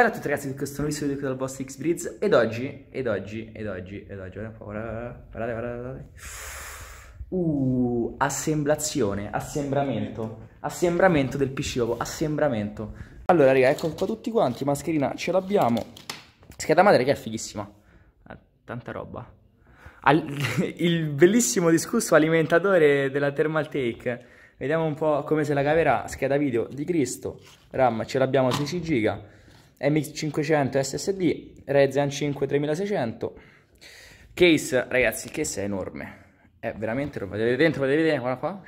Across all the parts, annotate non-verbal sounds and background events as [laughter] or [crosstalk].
Bella a tutti ragazzi, questo nuovo video qui dal vostro X-Breeze ed oggi, ed oggi, ed oggi, ed oggi, guardate, guardate, guardate, Uh, assemblazione, assembramento, assembramento del PC assembramento. Allora raga, ecco qua tutti quanti, mascherina ce l'abbiamo. Scheda madre che è fighissima, eh, tanta roba. Al, [laughs] il bellissimo discorso alimentatore della Thermal Take. Vediamo un po' come se la caverà, scheda video di Cristo, RAM ce l'abbiamo 16 giga. MX500 SSD, Ryzen 5 3600. Case, ragazzi, che è enorme. È veramente, lo vedete dentro, vedete vedere, guarda qua.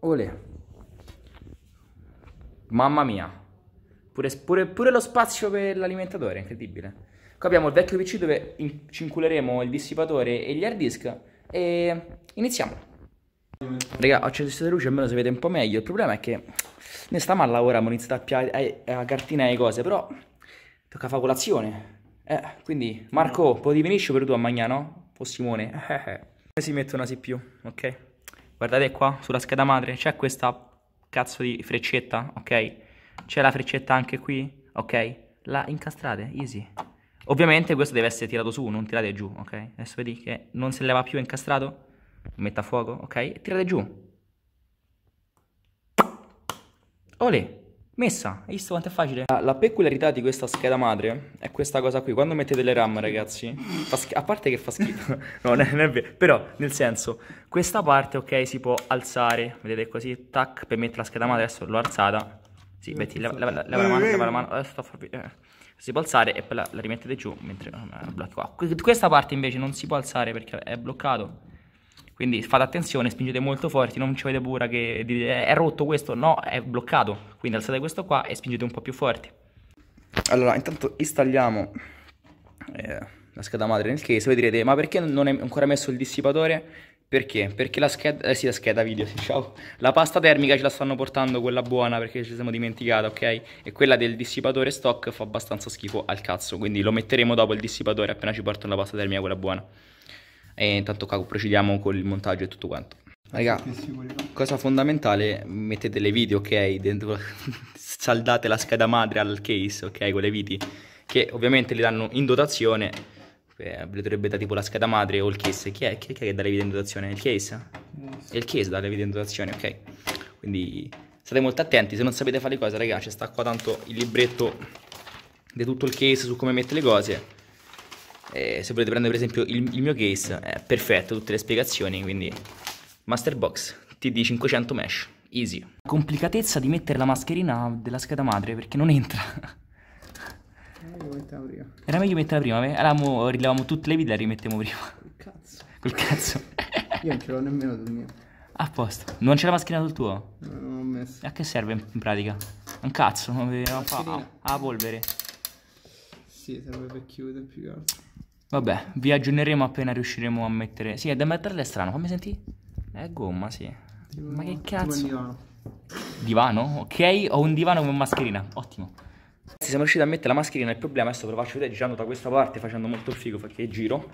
Ole. Mamma mia. Pure, pure, pure lo spazio per l'alimentatore, incredibile. Qua abbiamo il vecchio PC dove cinculeremo il dissipatore e gli hard disk. E iniziamo. Raga, ho acceso questa luce, almeno si vede un po' meglio. Il problema è che noi stiamo a lavorare, abbiamo iniziato a, a, a cartina e cose, però tocca fare colazione. Eh, quindi, Marco, puoi venire per tu a mangiare, no? O Simone? Eh, eh, eh, Si mette una CPU, ok? Guardate qua, sulla scheda madre, c'è questa cazzo di freccetta, ok? C'è la freccetta anche qui, ok? La incastrate, easy. Ovviamente questo deve essere tirato su, non tirate giù, ok? Adesso vedi che non si leva più incastrato, metta a fuoco, ok? E tirate giù. Olè, messa, hai visto quanto è facile? La, la, peculiarità di questa scheda madre è questa cosa qui, quando mettete le RAM ragazzi, a parte che fa schifo, [laughs] no, non è, non è vero, però nel senso, questa parte ok si può alzare, vedete così, tac, per mettere la scheda madre, adesso l'ho alzata, sì, eh, metti, leva, leva, leva, la mano, leva la eh, mano, eh. adesso sto a farvi... Eh si può alzare e poi la, la rimettete giù mentre eh, blocchi qua. Questa parte invece non si può alzare perché è bloccato. Quindi fate attenzione, spingete molto forte, non ci avete paura che dite eh, è rotto questo, no, è bloccato. Quindi alzate questo qua e spingete un po' più forte. Allora, intanto installiamo eh, la scheda madre nel case, voi direte ma perché non è ancora messo il dissipatore? Perché? Perché la scheda, eh sì, la scheda video, [laughs] sì, ciao. La pasta termica ce la stanno portando quella buona perché ci siamo dimenticata, ok? E quella del dissipatore stock fa abbastanza schifo al cazzo, quindi lo metteremo dopo il dissipatore appena ci portano la pasta termica quella buona e intanto qua procediamo con il montaggio e tutto quanto. Raga, cosa fondamentale, mettete le viti, ok, dentro, [laughs] saldate la scheda madre al case, ok, con le viti, che ovviamente le danno in dotazione, eh, dovrebbe da tipo la scheda madre o il case, chi è, chi è che dà le viti in dotazione? Il case? È il case dà le viti in dotazione, ok? Quindi state molto attenti, se non sapete fare le cose, ragazzi, sta qua tanto il libretto di tutto il case su come mettere le cose, eh, se volete prendere per esempio il, il mio case, è perfetto, tutte le spiegazioni, quindi Masterbox TD500 Mesh, easy. complicatezza di mettere la mascherina della scheda madre perché non entra. Eh, prima. Era meglio metterla prima, eh? allora mo tutte le vite e la rimettiamo prima. Col cazzo. Col cazzo. Io non ce l'ho nemmeno del mio. A posto. Non c'è la mascherina del tuo? non l'ho messa. A che serve in pratica? Un cazzo, non vedeva fa. A, a polvere. Sì, serve per chiudere più che altro. Vabbè, vi aggiorneremo appena riusciremo a mettere... Sì, è da metterle è strano, fammi sentire. È gomma, sì. Ma che cazzo? Divano. divano? Ok, ho un divano con mascherina, ottimo. Ragazzi, siamo riusciti a mettere la mascherina, il problema adesso ve lo faccio vedere girando da questa parte, facendo molto figo perché giro.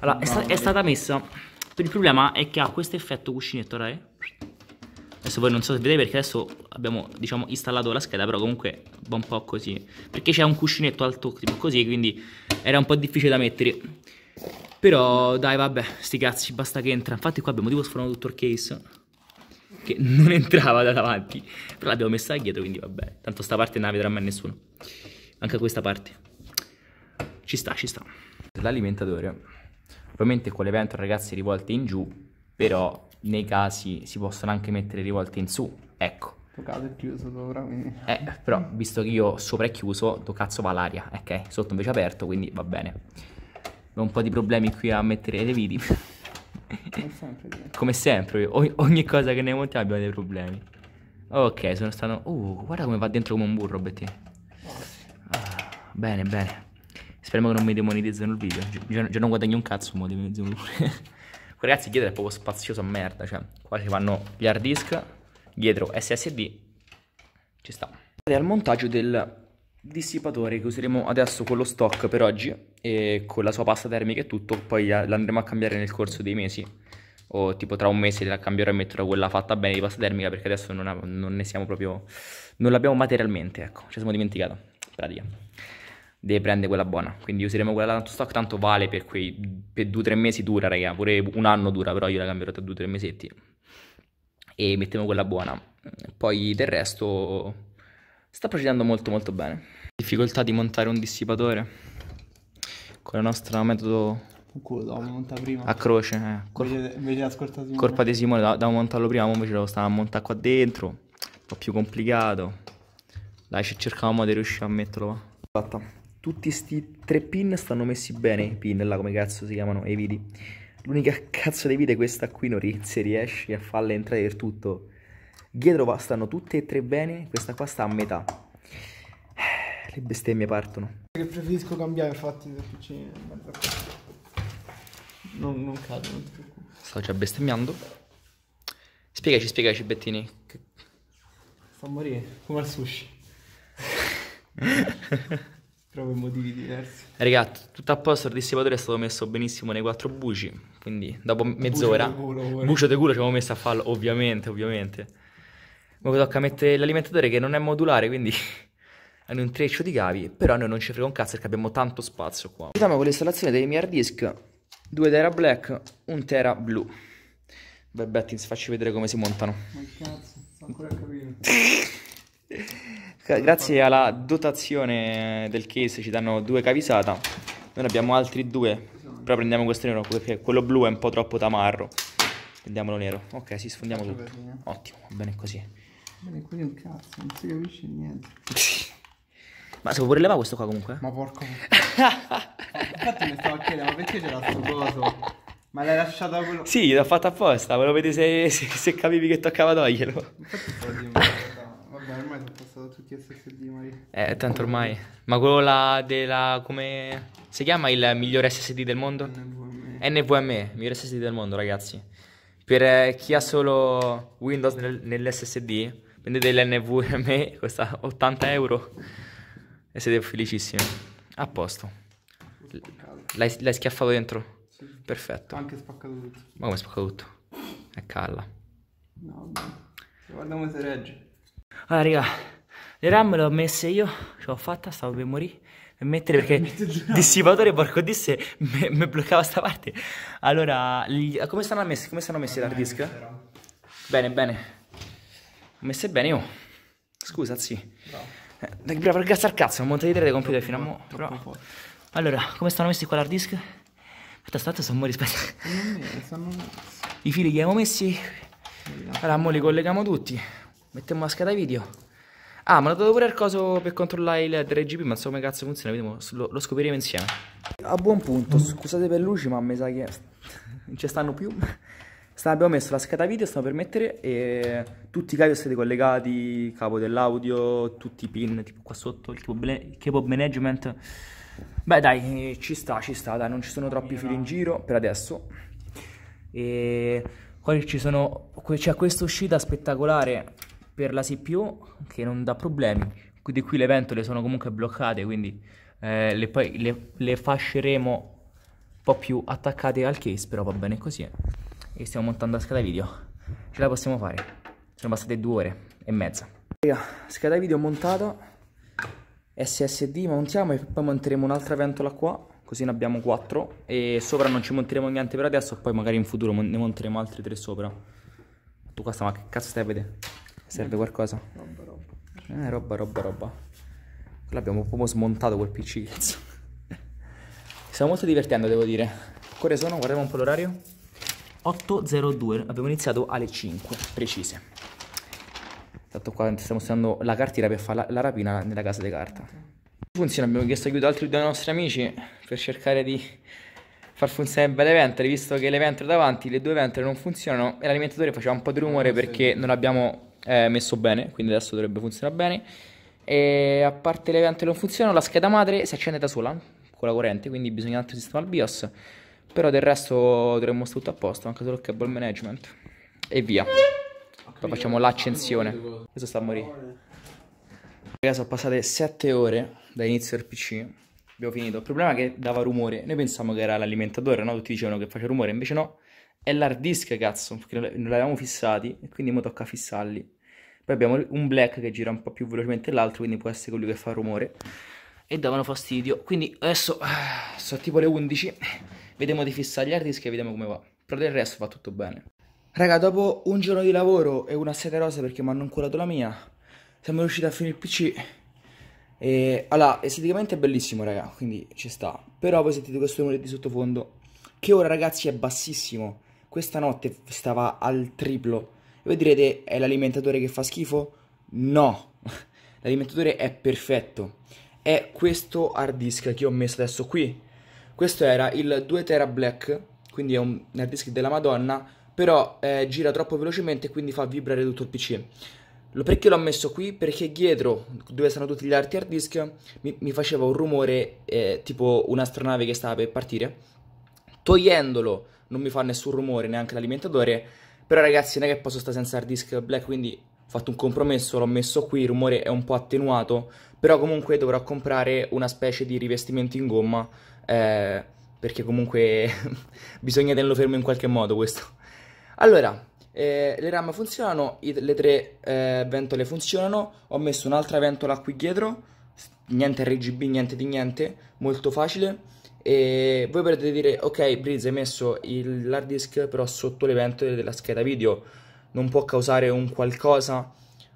Allora, è, sta è stata messa. Il problema è che ha questo effetto cuscinetto, raga. Adesso voi non so se vedete perché adesso abbiamo diciamo installato la scheda però comunque va un po' così Perché c'è un cuscinetto alto tipo così quindi era un po' difficile da mettere Però dai vabbè sti cazzi basta che entra Infatti qua abbiamo tipo sfornato tutto il case Che [laughs] non entrava da davanti Però l'abbiamo messa dietro quindi vabbè Tanto sta parte non la vedrà mai nessuno Anche questa parte Ci sta ci sta L'alimentatore Ovviamente con le ventole ragazzi rivolte in giù Però nei casi si possono anche mettere rivolte in su. Ecco. Tuo caso è chiuso sopra, me. Eh, però visto che io sopra è chiuso, tu cazzo va l'aria, ok? Sotto invece è aperto, quindi va bene. Ho un po' di problemi qui a mettere le viti. Come sempre. [laughs] come sempre ogni, ogni, cosa che ne montiamo abbiamo dei problemi. Ok, sono stato... Uh, guarda come va dentro come un burro, Betty. Ah, bene, bene. Speriamo che non mi demonetizzano il video. Già, non guadagno un cazzo, ma demonetizzano pure. [laughs] Ragazzi, dietro è proprio spazioso a merda, cioè, qua ci vanno gli hard disk, dietro SSD, ci sta. E al montaggio del dissipatore che useremo adesso con lo stock per oggi e con la sua pasta termica e tutto, poi l'andremo a cambiare nel corso dei mesi o tipo tra un mese la cambierò e metterò quella fatta bene di pasta termica perché adesso non, ha, non ne siamo proprio non l'abbiamo materialmente, ecco, ci siamo dimenticato, in pratica deve prendere quella buona. Quindi useremo quella tanto stock, tanto vale per quei per 2-3 mesi dura, raga, pure un anno dura, però io la cambierò tra due o tre mesetti. E mettiamo quella buona. Poi del resto sta procedendo molto molto bene. Difficoltà di montare un dissipatore con il nostro metodo monta prima. a croce, eh. Col... Invece, invece Corpa di Simone da, da montarlo prima, invece lo stavamo a montare qua dentro, un po' più complicato. Dai, cercavamo di riuscire a metterlo. Fatta. Tutti questi tre pin stanno messi bene, i pin là come cazzo si chiamano, i vidi. L'unica [laughs] cazzo di vite è questa qui, non se riesci a farle entrare del tutto. Dietro va, stanno tutte e tre bene, questa qua sta a metà. Eh, le bestemmie partono. Che preferisco cambiare, infatti, del PC in Non, non cado, non ti preoccupare. Sto già bestemmiando. Spiegaci, spiegaci, Bettini. Che... Sto a morire, come al sushi. [laughs] proprio motivi diversi. Ragazzi, tutto a posto, il dissipatore è stato messo benissimo nei quattro buci, quindi dopo mezz'ora... Bucio di culo, ci avevo messo a farlo, ovviamente, ovviamente. Ma tocca mettere l'alimentatore che non è modulare, quindi [laughs] hanno un treccio di cavi, però a noi non ci frega un cazzo perché abbiamo tanto spazio qua. Partiamo con l'installazione dei miei hard disk, 2 tera black, 1 tera blu. Vai Bettins, facci vedere come si montano. Ma cazzo, sto ancora a capire. [laughs] Grazie alla dotazione del case ci danno due cavisata, noi ne abbiamo altri due, però prendiamo questo nero perché quello blu è un po' troppo tamarro. Prendiamolo nero. Ok, si sfondiamo tutto. Ottimo, va bene così. Bene, quello è un cazzo, non si capisce niente. Ma si può pure levare questo qua comunque? Ma porco. [laughs] Infatti mi stavo a chiedere, ma perché c'era sto coso? Ma l'hai lasciato quello... Sì, l'ho fatto apposta, volevo vedere se, se, se capivi che toccava toglierlo. Infatti stavo dicendo ormai sono passato tutti SSD, Mari. Eh, tanto ormai. Ma quello là della... come... si chiama il migliore SSD del mondo? NVMe. NVMe, migliore SSD del mondo, ragazzi. Per eh, chi ha solo Windows nel, nell'SSD, prendete l'NVMe, [laughs] costa 80 euro e siete felicissimi. A posto. L'hai, l'hai schiaffato dentro? Sì. Perfetto. Anche spaccato tutto. Ma come spaccato tutto? È eh, calla. No, vabbè. Guardiamo se regge. Allora, raga, le RAM le ho messe io, ce l'ho fatta, stavo per morire. Per mettere perché [laughs] il dissivatore porco disse mi bloccava sta parte. Allora, gli, come stanno messi, come stanno messi l'hard disk? Bene, bene. Ho Messe bene, io. Oh. Scusa, sì. Bravo. Eh, bravo, ragazzi, al cazzo, non monta di 3 dei computer fino a mo'. Però... Allora, come stanno messi qua l'hard disk? Aspetta, aspetta, sono morire, aspetta. I fili li abbiamo messi. Allora, mo li colleghiamo tutti. Mettiamo la scheda video. Ah, ma dato pure il coso per controllare il 3GP, ma so come cazzo funziona, vediamo, lo, lo, scopriremo insieme. A buon punto, scusate per luci, ma mi sa che [laughs] non ci stanno più. Stanno, abbiamo messo la scheda video, stanno per mettere e tutti i cavi siete collegati, capo dell'audio, tutti i pin, tipo qua sotto, il keyboard management. Beh dai, ci sta, ci sta, dai, non ci sono troppi fili in giro per adesso. E poi ci sono, c'è questa uscita spettacolare per la CPU che non dà problemi. Di qui le ventole sono comunque bloccate, quindi eh, le, poi le, le fasceremo un po' più attaccate al case, però va bene così. Eh. E stiamo montando la scala video. Ce la possiamo fare. Sono passate due ore e mezza. Raga, scala video montata, SSD montiamo e poi monteremo un'altra ventola qua così ne abbiamo quattro e sopra non ci monteremo niente per adesso poi magari in futuro ne monteremo altre tre sopra tu questa ma che cazzo stai a vedere Serve qualcosa? Roba, roba. Eh, roba, roba, roba. L'abbiamo proprio smontato quel PC, cazzo. Stiamo molto divertendo, devo dire. Quale sono? Guardiamo un po' l'orario. 8.02, abbiamo iniziato alle 5, precise. Tanto qua stiamo studiando la cartiera per fare la, la rapina nella casa di carta. Funziona, abbiamo chiesto aiuto ad altri due nostri amici per cercare di far funzionare bene le ventre, visto che le ventre davanti, le due ventre non funzionano e l'alimentatore faceva un po' di rumore ah, perché non abbiamo è messo bene, quindi adesso dovrebbe funzionare bene. E a parte l'evento non funziona, la scheda madre si accende da sola con la corrente, quindi bisogna un altro sistema al BIOS. Però del resto dovremmo stare tutto a posto, anche solo il cable management. E via. Poi facciamo l'accensione. Questo sta a morire. Ragazzi, sono passate 7 ore dall'inizio del PC. Abbiamo finito. Il problema è che dava rumore. Noi pensavamo che era l'alimentatore, no? Tutti dicevano che faceva rumore, invece no è l'hard disk, cazzo, perché non l'avevamo fissati e quindi mo tocca fissarli. Poi abbiamo un black che gira un po' più velocemente dell'altro, quindi può essere quello che fa rumore. E davano fastidio. Quindi adesso eh, sono tipo le 11, vediamo di fissare gli hard disk e vediamo come va. Però del resto va tutto bene. Raga, dopo un giorno di lavoro e una sete rosa perché mi hanno curato la mia, siamo riusciti a finire il PC. E, allora, esteticamente è bellissimo, raga, quindi ci sta. Però voi sentite questo rumore di sottofondo, che ora, ragazzi, è bassissimo questa notte stava al triplo. E voi direte, è l'alimentatore che fa schifo? No, [laughs] l'alimentatore è perfetto. È questo hard disk che ho messo adesso qui. Questo era il 2 tera black, quindi è un hard disk della madonna, però eh, gira troppo velocemente e quindi fa vibrare tutto il PC. Lo perché l'ho messo qui? Perché dietro, dove stanno tutti gli altri hard disk, mi, mi faceva un rumore eh, tipo un'astronave che stava per partire. Togliendolo non mi fa nessun rumore, neanche l'alimentatore, però ragazzi non è che posso stare senza hard disk black, quindi ho fatto un compromesso, l'ho messo qui, il rumore è un po' attenuato, però comunque dovrò comprare una specie di rivestimento in gomma, eh, perché comunque [laughs] bisogna tenerlo fermo in qualche modo questo. Allora, eh, le RAM funzionano, i, le tre eh, ventole funzionano, ho messo un'altra ventola qui dietro, niente RGB, niente di niente, molto facile e voi potete dire ok Breeze hai messo l'hard disk però sotto l'evento della scheda video non può causare un qualcosa?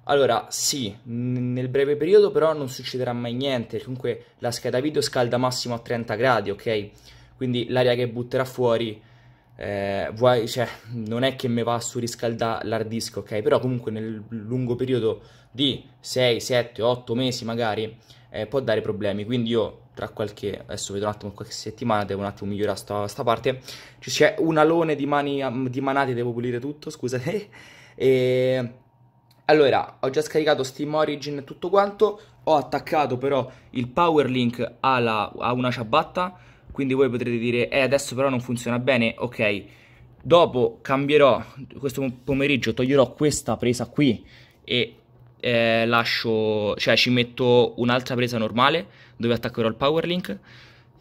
Allora sì, nel breve periodo però non succederà mai niente, comunque la scheda video scalda massimo a 30 gradi, ok? Quindi l'aria che butterà fuori eh, vuoi, cioè, non è che mi va a surriscaldare l'hard disk, ok? Però comunque nel lungo periodo di 6, 7, 8 mesi magari eh, può dare problemi. Quindi io tra qualche, adesso vedo un attimo qualche settimana, devo un attimo migliorare sta, sta parte, ci c'è un alone di, mani, um, di manate, devo pulire tutto, scusate, [laughs] e... Allora, ho già scaricato Steam Origin e tutto quanto, ho attaccato però il power link alla, a una ciabatta, quindi voi potrete dire, eh adesso però non funziona bene, ok, dopo cambierò, questo pomeriggio toglierò questa presa qui e eh, lascio, cioè ci metto un'altra presa normale dove attaccherò il powerlink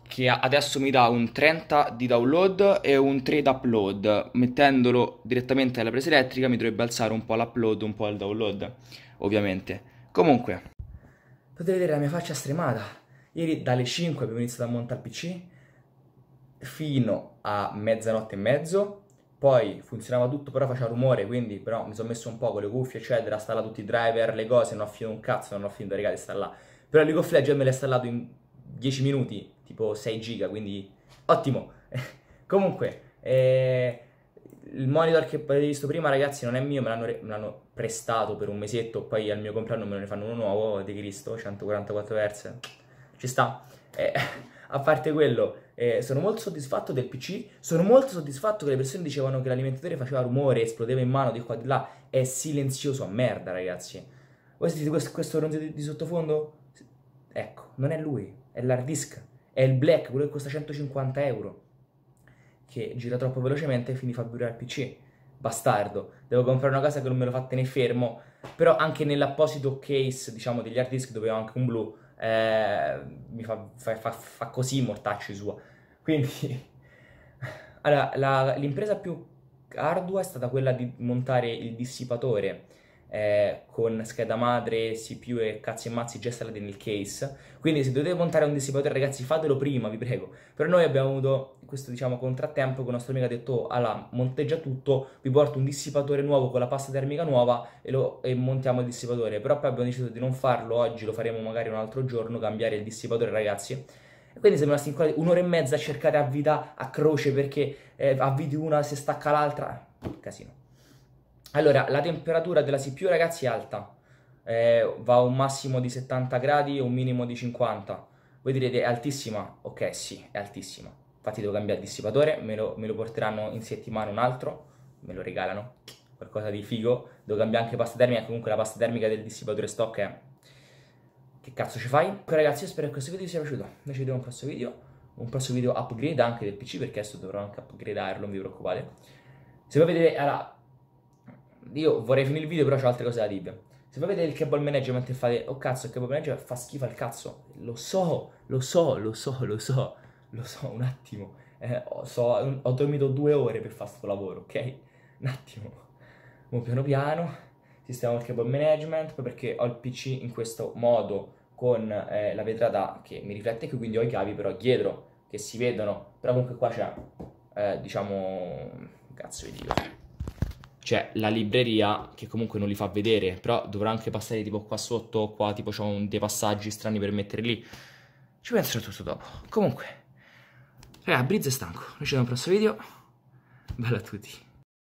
che adesso mi dà un 30 di download e un 3 di upload. Mettendolo direttamente alla presa elettrica mi dovrebbe alzare un po' l'upload, un po' il download, ovviamente. Comunque, potete vedere la mia faccia stremata. Ieri dalle 5 abbiamo iniziato a montare il PC fino a mezzanotte e mezzo poi funzionava tutto, però faceva rumore, quindi però mi sono messo un po' con le cuffie, eccetera, installa tutti i driver, le cose, non ho finito un cazzo, non ho finito, regà, di installare. Però League of Legends me l'ha installato in 10 minuti, tipo 6 giga, quindi ottimo. [laughs] Comunque, eh, il monitor che avete visto prima, ragazzi, non è mio, me l'hanno, re- me l'hanno, prestato per un mesetto, poi al mio compleanno me ne fanno uno nuovo, di Cristo, 144 Hz ci sta. Eh, [laughs] a parte quello, eh, sono molto soddisfatto del PC, sono molto soddisfatto che le persone dicevano che l'alimentatore faceva rumore, esplodeva in mano di qua e di là, è silenzioso a merda ragazzi. Voi sentite questo, questo ronzio di, di, sottofondo? Ecco, non è lui, è l'hard disk, è il black, quello che costa 150 euro, che gira troppo velocemente e quindi fa vibrare il PC. Bastardo, devo comprare una casa che non me lo fa tenere fermo, però anche nell'apposito case, diciamo, degli hard disk dove ho anche un blu, eh, mi fa, fa, fa, fa, così mortacci sua. Quindi, [laughs] allora, la, l'impresa più ardua è stata quella di montare il dissipatore eh, con scheda madre, CPU e cazzi e mazzi già installati nel case. Quindi se dovete montare un dissipatore ragazzi fatelo prima, vi prego. Però noi abbiamo avuto questo diciamo contrattempo che il nostro amico ha detto oh, allora monteggia tutto, vi porto un dissipatore nuovo con la pasta termica nuova e, lo, e montiamo il dissipatore. Però poi abbiamo deciso di non farlo oggi, lo faremo magari un altro giorno, cambiare il dissipatore ragazzi E quindi siamo rimasti incollati un'ora e mezza a cercare a vita a croce perché eh, avviti una, si stacca l'altra. Casino. Allora, la temperatura della CPU, ragazzi, è alta. Eh, va a un massimo di 70 gradi e un minimo di 50. Voi direte, è altissima? Ok, sì, è altissima. Infatti devo cambiare il dissipatore, me lo, me lo porteranno in settimana un altro, me lo regalano, qualcosa di figo. Devo cambiare anche pasta termica, comunque la pasta termica del dissipatore stock è... Che cazzo ci fai? Comunque ragazzi, io spero che questo video vi sia piaciuto. Noi ci vediamo in un prossimo video, un prossimo video upgrade anche del PC, perché adesso dovrò anche upgradarlo, non vi preoccupate. Se voi vedete, allora, io vorrei finire il video, però c'ho altre cose da dire. Se voi vedete il cable management e fate, oh cazzo, il cable management fa schifo al cazzo. Lo so, lo so, lo so, lo so, lo so, un attimo. Eh, so, ho dormito due ore per fare questo lavoro, ok? Un attimo. Mo piano piano, sistemo il cable management, perché ho il PC in questo modo, con eh, la vetrata che mi riflette qui, quindi ho i cavi però dietro, che si vedono. Però comunque qua c'è, eh, diciamo, cazzo vi dico cioè la libreria che comunque non li fa vedere, però dovrà anche passare tipo qua sotto qua, tipo c'ho dei passaggi strani per mettere lì. Ci penserò tutto dopo. Comunque, raga, Brizzo è stanco, noi ci vediamo al prossimo video. Bella a tutti.